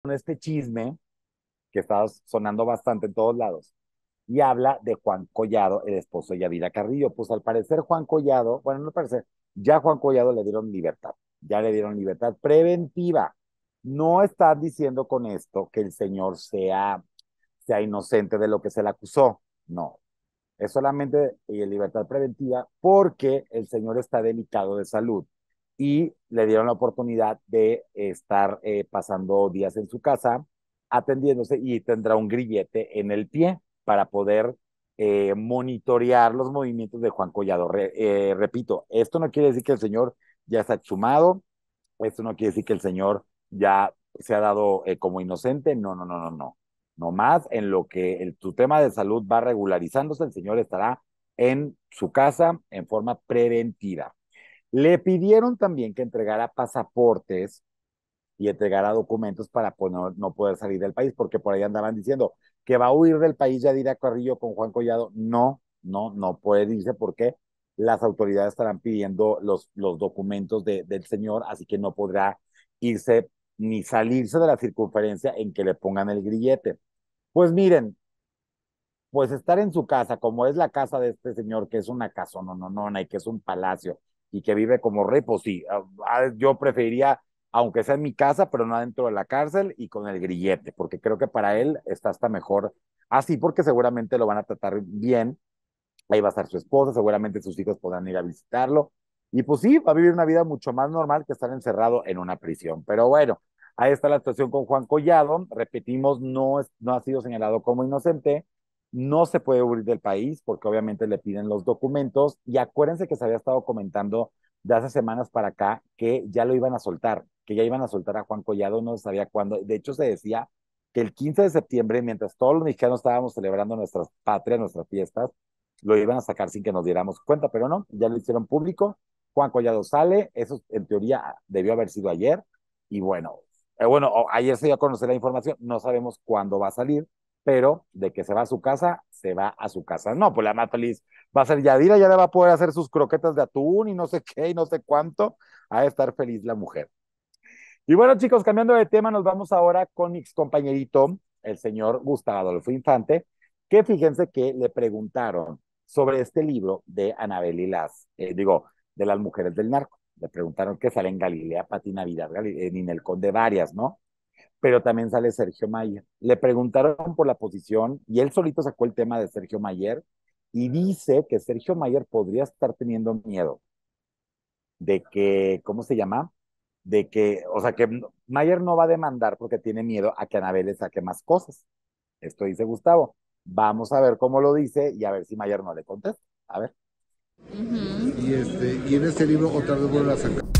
con este chisme que está sonando bastante en todos lados. Y habla de Juan Collado, el esposo de Yadira Carrillo. Pues al parecer Juan Collado, bueno, no al parecer, ya Juan Collado le dieron libertad, ya le dieron libertad preventiva. No está diciendo con esto que el señor sea, sea inocente de lo que se le acusó, no. Es solamente eh, libertad preventiva porque el señor está delicado de salud y le dieron la oportunidad de estar eh, pasando días en su casa atendiéndose y tendrá un grillete en el pie para poder eh, monitorear los movimientos de Juan Collado. Eh, repito, esto no quiere decir que el señor ya está exhumado, esto no quiere decir que el señor ya se ha dado como inocente, no, no, no, no, no. no más, en lo que el, tu tema de salud va regularizándose, el señor estará en su casa en forma preventiva. Le pidieron también que entregara pasaportes y entregara documentos para pues, no poder salir del país, porque por ahí andaban diciendo que va a huir del país Yadira Carrillo con Juan Collado. No, no, no puede irse porque las autoridades estarán pidiendo los, los documentos del señor, así que no podrá irse ni salirse de la circunferencia en que le pongan el grillete. Pues miren, pues estar en su casa, como es la casa de este señor, que es una casa no, no, no, y que es un palacio, y que vive como rey, pues sí, ah, ah, yo preferiría, aunque sea en mi casa, pero no dentro de la cárcel y con el grillete, porque creo que para él está hasta mejor así, porque seguramente lo van a tratar bien, ahí va a estar su esposa, seguramente sus hijos podrán ir a visitarlo, y pues sí, va a vivir una vida mucho más normal que estar encerrado en una prisión, pero bueno. Ahí está la situación con Juan Collado. Repetimos, no, no ha sido señalado como inocente, no se puede huir del país porque obviamente le piden los documentos y acuérdense que se había estado comentando de hace semanas para acá que ya lo iban a soltar, que ya iban a soltar a Juan Collado, no sabía cuándo, de hecho se decía que el 15 de septiembre, mientras todos los mexicanos estábamos celebrando nuestras patrias, nuestras fiestas, lo iban a sacar sin que nos diéramos cuenta, pero no, ya lo hicieron público, Juan Collado sale, eso en teoría debió haber sido ayer, y bueno, eh, bueno, ayer se dio a conocer la información, no sabemos cuándo va a salir, pero de que se va a su casa, se va a su casa. No, pues la más feliz va a ser Yadira, ya le va a poder hacer sus croquetas de atún y no sé qué y no sé cuánto. a estar feliz la mujer. Y bueno, chicos, cambiando de tema, nos vamos ahora con mi ex compañerito, el señor Gustavo Adolfo Infante, que fíjense que le preguntaron sobre este libro de Anabel y las, eh, digo, de las mujeres del narco. Le preguntaron qué sale en Galilea, Pati Navidad, en el Conde, varias, ¿no? pero también sale Sergio Mayer. Le preguntaron por la posición y él solito sacó el tema de Sergio Mayer y dice que Sergio Mayer podría estar teniendo miedo de que, ¿cómo se llama? De que, o sea, que Mayer no va a demandar porque tiene miedo a que Anabel le saque más cosas. Esto dice Gustavo. Vamos a ver cómo lo dice y a ver si Mayer no le contesta. A ver. y, este, y en este libro otra vez vuelve a